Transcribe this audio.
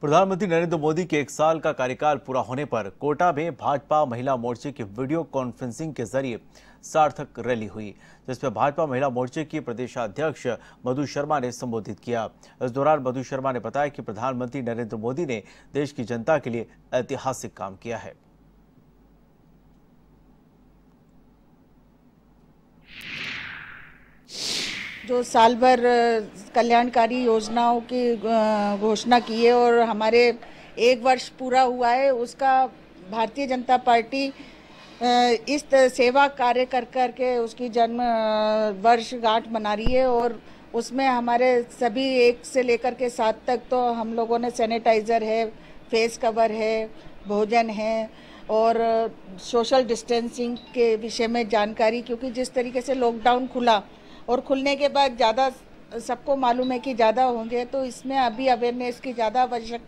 प्रधानमंत्री नरेंद्र मोदी के एक साल का कार्यकाल पूरा होने पर कोटा में भाजपा महिला मोर्चे की वीडियो कॉन्फ्रेंसिंग के जरिए सार्थक रैली हुई जिसमें भाजपा महिला मोर्चे की प्रदेशाध्यक्ष मधु शर्मा ने संबोधित किया इस दौरान मधु शर्मा ने बताया कि प्रधानमंत्री नरेंद्र मोदी ने देश की जनता के लिए ऐतिहासिक काम किया है जो साल भर कल्याणकारी योजनाओं की घोषणा की है और हमारे एक वर्ष पूरा हुआ है उसका भारतीय जनता पार्टी इस सेवा कार्य कर कर के उसकी जन्म वर्षगांठ मना रही है और उसमें हमारे सभी एक से लेकर के सात तक तो हम लोगों ने सैनिटाइज़र है फेस कवर है भोजन है और सोशल डिस्टेंसिंग के विषय में जानकारी क्योंकि जिस तरीके से लॉकडाउन खुला और खुलने के बाद ज़्यादा सबको मालूम है कि ज़्यादा होंगे तो इसमें अभी अवेयरनेस की ज़्यादा आवश्यकता